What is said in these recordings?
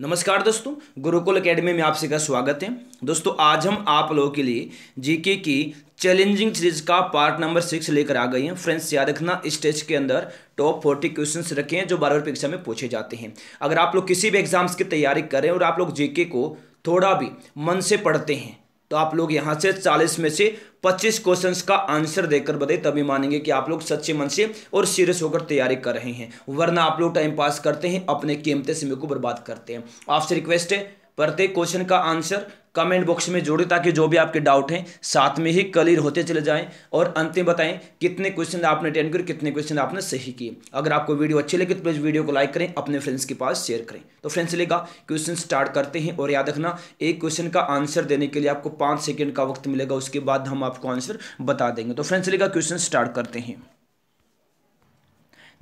नमस्कार दोस्तों गुरुकुल एकेडमी में आप सभी स्वागत है दोस्तों आज हम आप लोगों के लिए जीके की चैलेंजिंग सीरीज का पार्ट नंबर सिक्स लेकर आ गए हैं फ्रेंड्स याद रखना स्टेज के अंदर टॉप फोर्टी क्वेश्चंस रखे हैं जो बार बार परीक्षा में पूछे जाते हैं अगर आप लोग किसी भी एग्जाम्स की तैयारी करें और आप लोग जीके को थोड़ा भी मन से पढ़ते हैं तो आप लोग यहां से चालीस में से पच्चीस क्वेश्चंस का आंसर देकर बताए तभी मानेंगे कि आप लोग सच्चे मन से और सीरियस होकर तैयारी कर रहे हैं वरना आप लोग टाइम पास करते हैं अपने कीमते समय को बर्बाद करते हैं आपसे रिक्वेस्ट है प्रत्येक क्वेश्चन का आंसर कमेंट बॉक्स में जोड़ें ताकि जो भी आपके डाउट हैं साथ में ही क्लियर होते चले जाएं और अंत में बताएं कितने क्वेश्चन आपने अटेंड किए कितने क्वेश्चन आपने सही किए अगर आपको वीडियो अच्छी लगे तो प्लीज़ वीडियो को लाइक करें अपने फ्रेंड्स के पास शेयर करें तो फ्रेंड्स लेगा क्वेश्चन स्टार्ट करते हैं और याद रखना एक क्वेश्चन का आंसर देने के लिए आपको पाँच सेकेंड का वक्त मिलेगा उसके बाद हम आपको आंसर बता देंगे तो फ्रेंड्स लेगा क्वेश्चन स्टार्ट करते हैं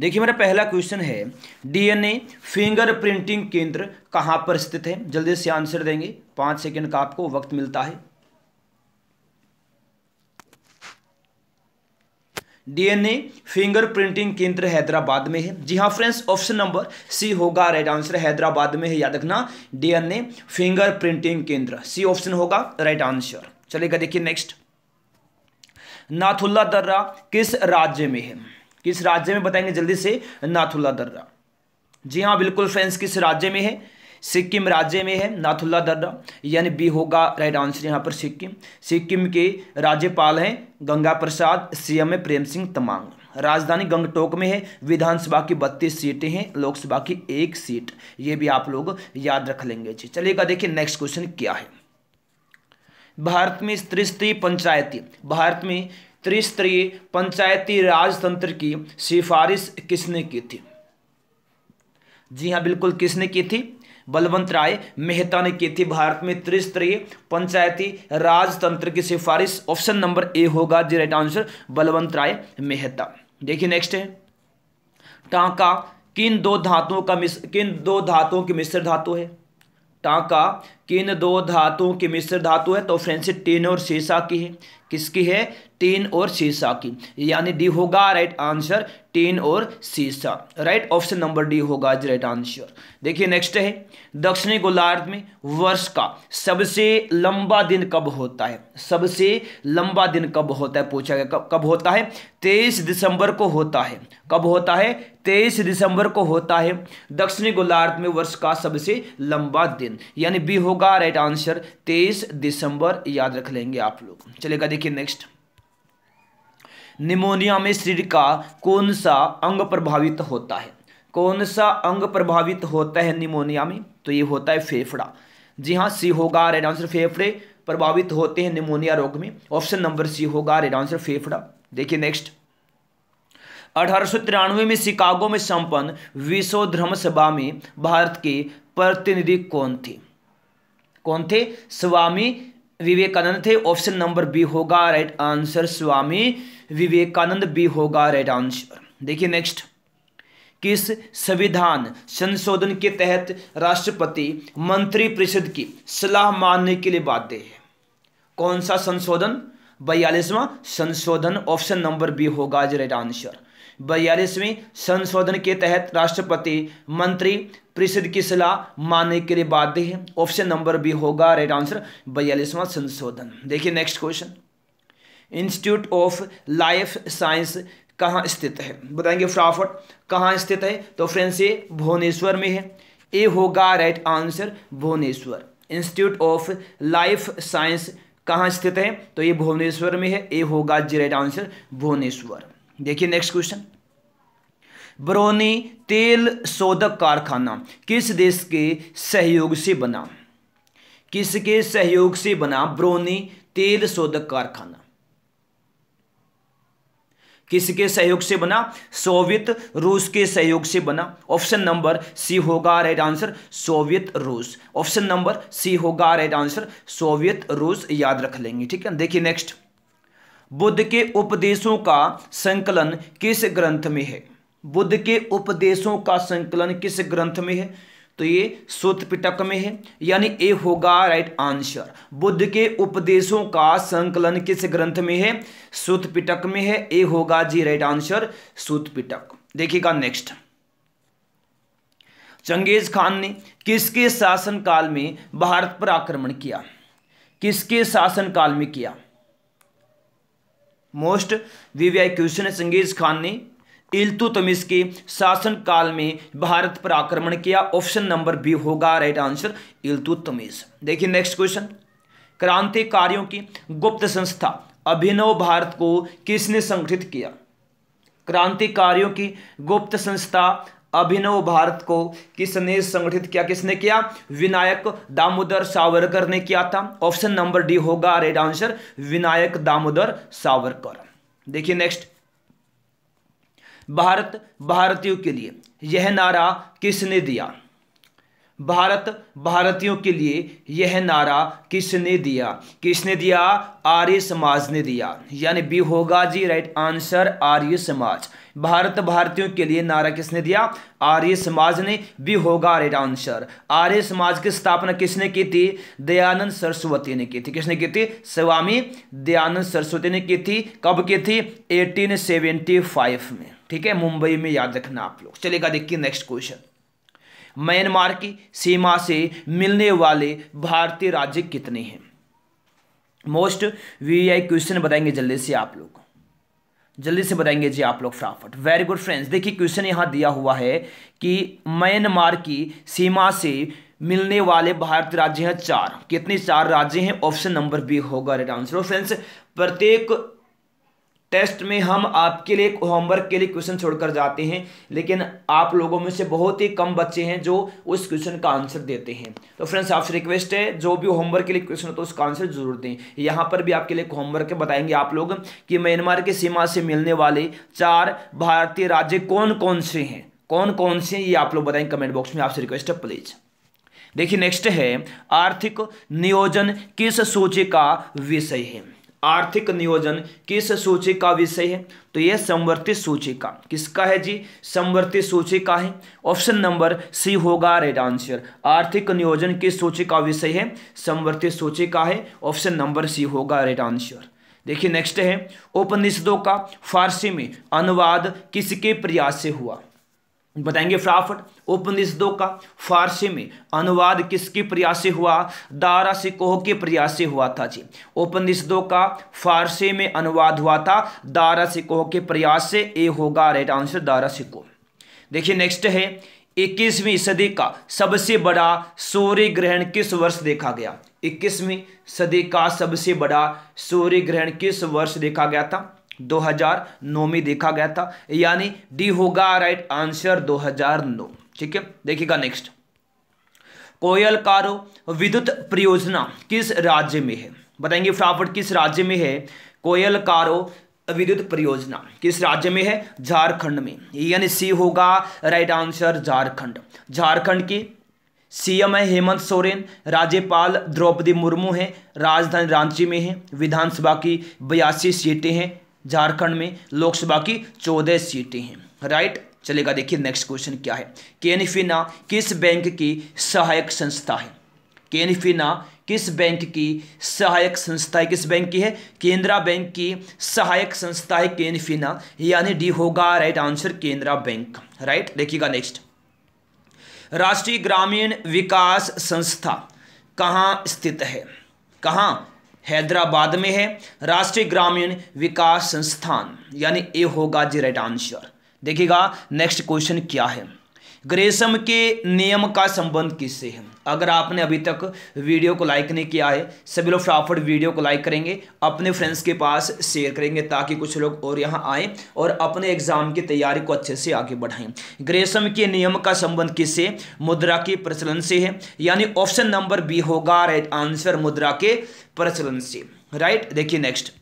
देखिए मेरा पहला क्वेश्चन है डीएनए फिंगर प्रिंटिंग केंद्र कहां पर स्थित है जल्दी से आंसर देंगे पांच सेकेंड का आपको वक्त मिलता है डीएनए फिंगर प्रिंटिंग केंद्र हैदराबाद में है जी हाँ फ्रेंड्स ऑप्शन नंबर सी होगा राइट आंसर हैदराबाद में है याद रखना डीएनए फिंगर प्रिंटिंग केंद्र सी ऑप्शन होगा राइट आंसर चलेगा देखिए नेक्स्ट नाथुल्ला दर्रा किस राज्य में है किस राज्य में बताएंगे जल्दी से नाथुल्ला दर्रा जी हाँ बिल्कुल फ्रेंड्स किस राज्य में है सिक्किम राज्य में है नाथुल्ला दर्रा यानी बी होगा राइट आंसर यहाँ पर सिक्किम सिक्किम के राज्यपाल हैं गंगा प्रसाद सीएम है प्रेम सिंह तमांग राजधानी गंगटोक में है विधानसभा की बत्तीस सीटें हैं लोकसभा की एक सीट ये भी आप लोग याद रख लेंगे जी चलिएगा देखिए नेक्स्ट क्वेश्चन क्या है भारत में त्रिस्तरीय पंचायती भारत में त्रिस्तरीय पंचायती राजतंत्र की सिफारिश किसने की थी जी हाँ बिल्कुल किसने की थी बलवंत राय मेहता ने की थी भारत में त्रिस्तरीय पंचायती राजतंत्र की सिफारिश ऑप्शन नंबर ए होगा जी राइट आंसर बलवंत राय मेहता देखिए नेक्स्ट है टांका किन दो धातुओं का मिस किन दो धातुओं की मिश्र धातु है टांका किन दो धातुओं की मिश्र धातु है तो फ्रेंड्स टीन और शीशा की है किसकी है टीन और शीशा की यानी डी होगा राइट आंसर टीन और शीशा राइट ऑप्शन नंबर डी होगा राइट आंसर देखिए नेक्स्ट है दक्षिणी गोलार्ध में वर्ष का सबसे लंबा दिन कब होता है सबसे लंबा दिन कब होता है पूछा गया कब कब होता है तेईस दिसंबर को होता है कब होता है तेईस दिसंबर को होता है दक्षिणी गोलार्ध में वर्ष का सबसे लंबा दिन यानी बी होगा राइट आंसर तेईस दिसंबर याद रख लेंगे आप लोग चलेगा देखिए नेक्स्ट निमोनिया में शरीर का कौन सा अंग प्रभावित होता है कौन सा अंग प्रभावित होता है निमोनिया में तो ये होता है फेफड़ा जी हाँ सी होगा रेड आंसर फेफड़े प्रभावित होते हैं निमोनिया रोग में ऑप्शन नंबर सी होगा रेड आंसर फेफड़ा देखिए नेक्स्ट अठारह में शिकागो में संपन्न विश्व धर्म सभा में भारत के प्रतिनिधि कौन थे कौन थे स्वामी विवेकानंद थे ऑप्शन नंबर बी होगा राइट आंसर स्वामी विवेकानंद भी होगा राइट आंसर देखिए नेक्स्ट किस संविधान संशोधन के तहत राष्ट्रपति मंत्री परिषद की सलाह मानने के लिए बाध्य है कौन सा संशोधन बयालीसवां संशोधन ऑप्शन नंबर बी होगा इज राइट आंसर बयालीसवीं संशोधन के तहत राष्ट्रपति मंत्री परिषद की सलाह मानने के लिए बाध्य है ऑप्शन नंबर बी होगा राइट आंसर बयालीसवां संशोधन देखिए next question institute of life science कहाँ स्थित है बताएंगे फ्राफर्ट कहाँ स्थित है तो फ्रेंड्स ये भुवनेश्वर में है ए होगा right answer Bhubaneswar institute of life science कहाँ स्थित है तो ये भुवनेश्वर में है ए होगा जी राइट आंसर भुवनेश्वर देखिए नेक्स्ट क्वेश्चन बरौनी तेल शोधक कारखाना किस देश के सहयोग से बना किसके सहयोग से बना ब्रोनी तेल शोधक कारखाना किसके सहयोग से बना सोवियत रूस के सहयोग से बना ऑप्शन नंबर सी होगा राइट आंसर सोवियत रूस ऑप्शन नंबर सी होगा राइट आंसर सोवियत रूस याद रख लेंगे ठीक है देखिए नेक्स्ट बुद्ध के उपदेशों का संकलन किस ग्रंथ में है बुद्ध के उपदेशों का संकलन किस ग्रंथ में है तो ये सूत्र पिटक में है यानी ए होगा राइट आंसर बुद्ध के उपदेशों का संकलन किस ग्रंथ में है सूत्र पिटक में है ए होगा जी राइट आंसर सुतपिटक पिटक देखिएगा नेक्स्ट चंगेज खान ने किसके शासनकाल में भारत पर आक्रमण किया किसके शासनकाल में किया मोस्ट वीवीआई क्वेश्चन है चंगेज खान ने इल्तुतमिश के शासन काल में भारत पर आक्रमण किया ऑप्शन नंबर बी होगा राइट आंसर इल्तुतमिश देखिए नेक्स्ट क्वेश्चन क्रांतिकारियों की गुप्त संस्था अभिनव भारत को किसने संगठित किया क्रांतिकारियों की गुप्त संस्था अभिनव भारत को किसने संगठित किया किसने किया विनायक दामोदर सावरकर ने किया था ऑप्शन नंबर डी होगा राइट आंसर विनायक दामोदर सावरकर देखिए नेक्स्ट भारत भारतीयों के लिए यह नारा किसने दिया भारत भारतीयों के लिए यह नारा किसने दिया किसने दिया आर्य समाज ने दिया यानी बी होगा जी राइट आंसर आर्य समाज भारत भारतीयों के लिए नारा किसने दिया आर्य समाज ने बी होगा राइट आंसर आर्य समाज की स्थापना किसने की थी दयानंद सरस्वती ने की थी किसने की थी स्वामी दयानंद सरस्वती ने की थी कब की थी एटीन सेवेंटी फाइव में ठीक है मुंबई में याद रखना आप लोग चलेगा देखिए नेक्स्ट क्वेश्चन म्यांमार की सीमा से मिलने वाले भारतीय राज्य कितने हैं मोस्ट वीआई क्वेश्चन बताएंगे जल्दी से आप लोग जल्दी से बताएंगे जी आप लोग फटाफट वेरी गुड फ्रेंड्स देखिए क्वेश्चन यहां दिया हुआ है कि म्यांमार की सीमा से मिलने वाले भारतीय राज्य हैं चार कितने चार राज्य हैं ऑप्शन नंबर बी होगा राइट आंसर फ्रेंड्स प्रत्येक टेस्ट में हम आपके लिए होमवर्क के लिए क्वेश्चन छोड़कर जाते हैं लेकिन आप लोगों में से बहुत ही कम बच्चे हैं जो उस क्वेश्चन का आंसर देते हैं तो फ्रेंड्स आपसे रिक्वेस्ट है जो भी होमवर्क के लिए क्वेश्चन हो तो उसका आंसर जरूर दें यहाँ पर भी आपके लिए होमवर्क बताएंगे आप लोग कि म्यांमार की सीमा से मिलने वाले चार भारतीय राज्य कौन कौन से हैं कौन कौन से ये आप लोग बताएंगे कमेंट बॉक्स में आपसे रिक्वेस्ट है प्लीज़ देखिए नेक्स्ट है आर्थिक नियोजन किस सूची का विषय है आर्थिक नियोजन किस सूची का विषय है तो यह संवर्तित सूची का किसका है जी संवर्तित सूची का है ऑप्शन नंबर सी होगा रेड आंसर आर्थिक नियोजन किस सूची का विषय है संवर्ती सूची का है ऑप्शन नंबर सी होगा रेड आंसर देखिए नेक्स्ट है उपनिषदों का फारसी में अनुवाद किसके प्रयास से हुआ बताएंगे फटाफट उपनिषदों का फारसी में अनुवाद किसके प्रयास से हुआ दारा सिकोह के प्रयास से हुआ था जी उपनिषदों का फारसी में अनुवाद हुआ था दारा सिकोह के प्रयास से ए होगा राइट आंसर दारा सिकोह देखिए नेक्स्ट है इक्कीसवीं सदी का सबसे बड़ा सूर्य ग्रहण किस वर्ष देखा गया इक्कीसवीं सदी का सबसे बड़ा सूर्य ग्रहण किस वर्ष देखा गया था 2009 में देखा गया था यानी डी होगा राइट आंसर 2009 ठीक है देखिएगा नेक्स्ट कोयल कारो विद्युत परियोजना किस राज्य में है बताएंगे फटाफट किस राज्य में है कोयल कारो विद्युत परियोजना किस राज्य में है झारखंड में यानी सी होगा राइट आंसर झारखंड झारखंड की सीएम है हेमंत सोरेन राज्यपाल द्रौपदी मुर्मू हैं राजधानी रांची में हैं विधानसभा की बयासी सीटें हैं झारखंड में लोकसभा की चौदह सीटें हैं राइट चलेगा देखिए नेक्स्ट क्वेश्चन क्या है केनफिना किस बैंक की सहायक संस्था है केनफिना किस बैंक की सहायक संस्था है किस बैंक की है केंद्रा बैंक की सहायक संस्था है केनफिना यानी डी होगा right answer Canara bank right देखिएगा नेक्स्ट राष्ट्रीय ग्रामीण विकास संस्था कहाँ स्थित है कहाँ हैदराबाद में है राष्ट्रीय ग्रामीण विकास संस्थान यानी ए होगा जी राइट आंसर देखिएगा नेक्स्ट क्वेश्चन क्या है ग्रेसम के नियम का संबंध किससे है अगर आपने अभी तक वीडियो को लाइक नहीं किया है सभी लोग फटाफट वीडियो को लाइक करेंगे अपने फ्रेंड्स के पास शेयर करेंगे ताकि कुछ लोग और यहाँ आएँ और अपने एग्जाम की तैयारी को अच्छे से आगे बढ़ाएं ग्रेसम के नियम का संबंध किससे मुद्रा के प्रचलन से है यानी ऑप्शन नंबर बी होगा राइट आंसर मुद्रा के प्रचलन से राइट देखिए नेक्स्ट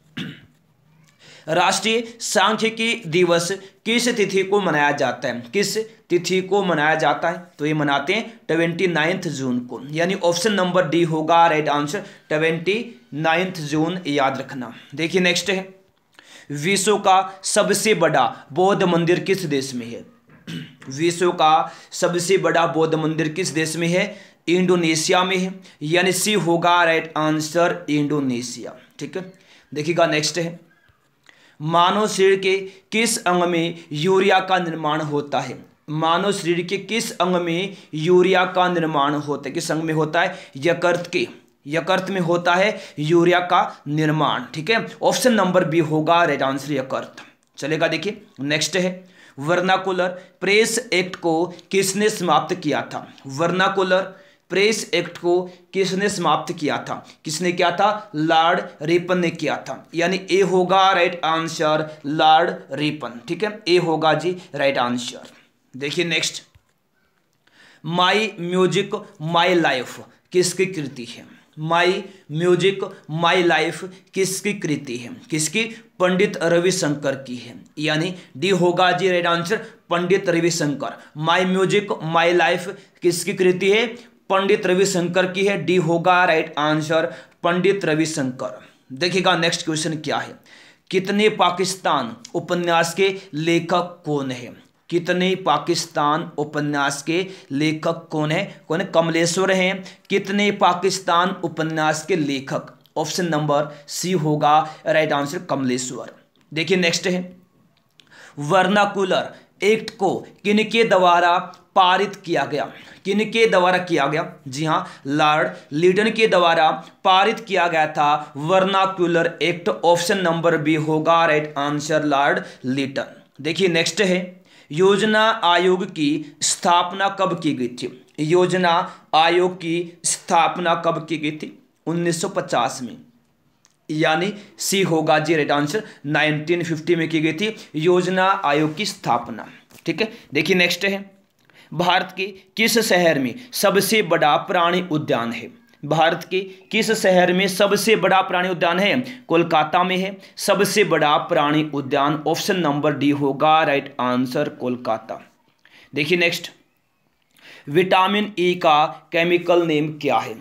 राष्ट्रीय सांख्यिकी दिवस किस तिथि को मनाया जाता है किस तिथि को मनाया जाता है तो ये मनाते हैं ट्वेंटी नाइन्थ जून को यानी ऑप्शन नंबर डी होगा right answer twenty ninth June याद रखना देखिए नेक्स्ट है विश्व का सबसे बड़ा बौद्ध मंदिर किस देश में है विश्व का सबसे बड़ा बौद्ध मंदिर किस देश में है इंडोनेशिया में है यानी सी होगा राइट आंसर इंडोनेशिया ठीक है देखिएगा नेक्स्ट है मानव शरीर के किस अंग में यूरिया का निर्माण होता है मानव शरीर के किस अंग में यूरिया का निर्माण होता है किस अंग में होता है यकृत के यकृत में होता है यूरिया का निर्माण ठीक है ऑप्शन नंबर बी होगा रेड आंसर यकृत चलेगा देखिए नेक्स्ट है वर्नाकुलर प्रेस एक्ट को किसने समाप्त किया था वर्नाकुलर प्रेस एक्ट को किसने समाप्त किया था किसने किया था लॉर्ड रिपन ने किया था यानी ए होगा राइट आंसर लॉर्ड रिपन ठीक है ए होगा जी राइट आंसर देखिए next my music my life किसकी कृति है माई म्यूजिक माई लाइफ किसकी कृति है किसकी पंडित रविशंकर की है यानी डी होगा जी right answer Pandit Ravishankar my music my life किसकी कृति है पंडित रविशंकर की है डी होगा राइट आंसर पंडित रविशंकर देखिएगा नेक्स्ट क्वेश्चन क्या है कितने पाकिस्तान उपन्यास के लेखक कौन है कितने पाकिस्तान उपन्यास के लेखक कौन है कौन है कमलेश्वर हैं कितने पाकिस्तान उपन्यास के लेखक ऑप्शन नंबर सी होगा राइट आंसर कमलेश्वर देखिए नेक्स्ट है वर्नाकुलर एक्ट को किन के द्वारा पारित किया गया किन के द्वारा किया गया जी हाँ लॉर्ड लीडन के द्वारा पारित किया गया था vernacular act option number B होगा राइट आंसर लॉर्ड लीटन देखिए नेक्स्ट है योजना आयोग की स्थापना कब की गई थी योजना आयोग की स्थापना कब की गई थी 1950 में यानी सी होगा जी राइट आंसर 1950 में की गई थी योजना आयोग की स्थापना ठीक है देखिए नेक्स्ट है भारत के किस शहर में सबसे बड़ा प्राणी उद्यान है भारत के किस शहर में सबसे बड़ा प्राणी उद्यान है कोलकाता में है सबसे बड़ा प्राणी उद्यान ऑप्शन नंबर डी होगा राइट आंसर कोलकाता देखिए नेक्स्ट विटामिन ई e का केमिकल नेम क्या है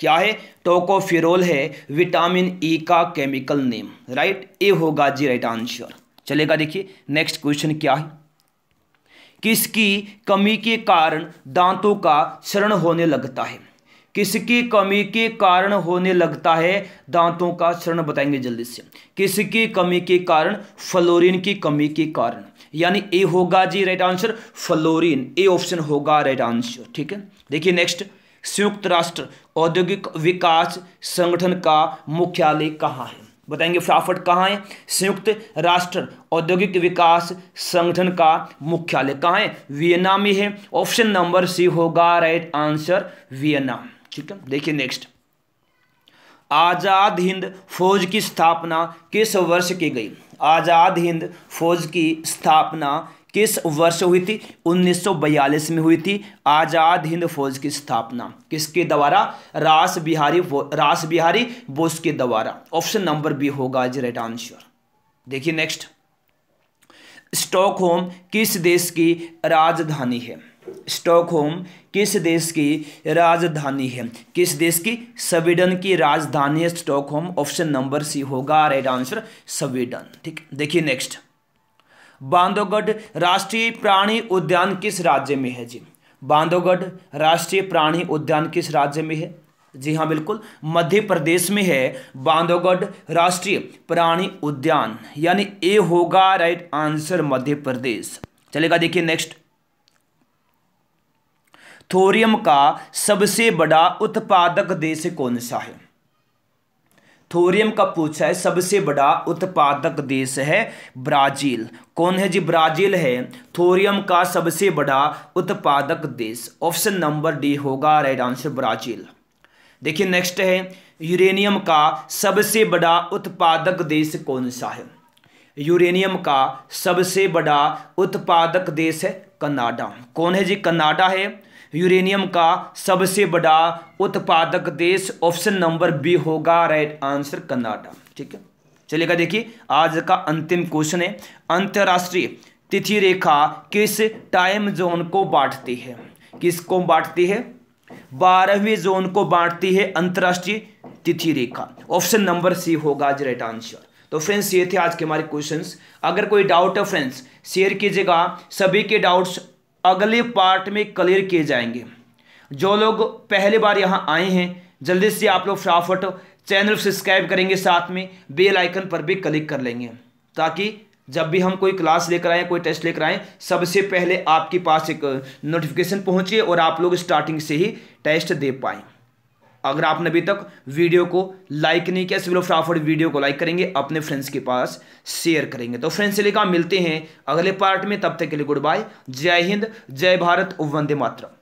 क्या है टोकोफिरोल है विटामिन ई e का केमिकल नेम राइट ए होगा जी राइट आंसर चलेगा देखिए नेक्स्ट क्वेश्चन क्या है किसकी कमी के कारण दांतों का शरण होने लगता है किसकी कमी के कारण होने लगता है दांतों का शरण बताएंगे जल्दी से किसकी कमी के कारण फ्लोरीन की कमी के कारण यानी ए होगा जी right answer fluorine A option होगा राइट आंसर ठीक है देखिए नेक्स्ट संयुक्त राष्ट्र औद्योगिक विकास संगठन का मुख्यालय कहाँ है बताएंगे फटाफट कहाँ है संयुक्त राष्ट्र औद्योगिक विकास संगठन का मुख्यालय कहाँ है वियना में है ऑप्शन नंबर सी होगा राइट आंसर वियना ठीक है देखिए नेक्स्ट आज़ाद हिंद फौज की स्थापना किस वर्ष की गई आज़ाद हिंद फौज की स्थापना किस वर्ष हुई थी 1942 में हुई थी आज़ाद हिंद फौज की स्थापना किसके द्वारा रास बिहारी रास बिहारी बोस के द्वारा ऑप्शन नंबर बी होगा इज राइट आंसर देखिए नेक्स्ट स्टॉकहोम किस देश की राजधानी है स्टॉकहोम किस देश की राजधानी है किस देश की स्वीडन की राजधानी है स्टॉकहोम ऑप्शन नंबर सी होगा राइट आंसर स्वीडन ठीक देखिए नेक्स्ट बांधोगढ़ राष्ट्रीय प्राणी उद्यान किस राज्य में है जी बांधोगढ़ राष्ट्रीय प्राणी उद्यान किस राज्य में है जी हाँ बिल्कुल मध्य प्रदेश में है बांधोगढ़ राष्ट्रीय प्राणी उद्यान यानी ए होगा राइट आंसर मध्य प्रदेश चलेगा देखिए नेक्स्ट थोरियम का सबसे बड़ा उत्पादक देश कौन सा है थोरियम का पूछा है सबसे बड़ा उत्पादक देश है ब्राजील कौन है जी ब्राजील है थोरियम का सबसे बड़ा उत्पादक देश ऑप्शन नंबर डी होगा राइट आंसर ब्राजील देखिए नेक्स्ट है यूरेनियम का सबसे बड़ा उत्पादक देश कौन सा है यूरेनियम का सबसे बड़ा उत्पादक देश है कनाडा कौन है जी कनाडा है यूरेनियम का सबसे बड़ा उत्पादक देश ऑप्शन नंबर बी होगा राइट आंसर कर्नाटक ठीक है चलेगा देखिए आज का अंतिम क्वेश्चन है अंतर्राष्ट्रीय तिथि रेखा किस टाइम जोन को बांटती है किसको बांटती है बारहवीं जोन को बांटती है अंतर्राष्ट्रीय तिथि रेखा ऑप्शन नंबर सी होगा आज राइट आंसर तो फ्रेंड्स ये थे आज के हमारे क्वेश्चंस अगर कोई डाउट है फ्रेंड्स शेयर कीजिएगा सभी के डाउट्स अगले पार्ट में क्लियर किए जाएंगे जो लोग पहली बार यहाँ आए हैं जल्दी से आप लोग फटाफट चैनल सब्सक्राइब करेंगे साथ में बेल आइकन पर भी क्लिक कर लेंगे ताकि जब भी हम कोई क्लास लेकर आएँ कोई टेस्ट लेकर आएँ सबसे पहले आपके पास एक नोटिफिकेशन पहुँचे और आप लोग स्टार्टिंग से ही टेस्ट दे पाएँ अगर आपने अभी तक वीडियो को लाइक नहीं किया सिविल फटाफट वीडियो को लाइक करेंगे अपने फ्रेंड्स के पास शेयर करेंगे तो फ्रेंड्स लेकर मिलते हैं अगले पार्ट में तब तक के लिए गुड बाय जय हिंद जय भारत वंदे मातरम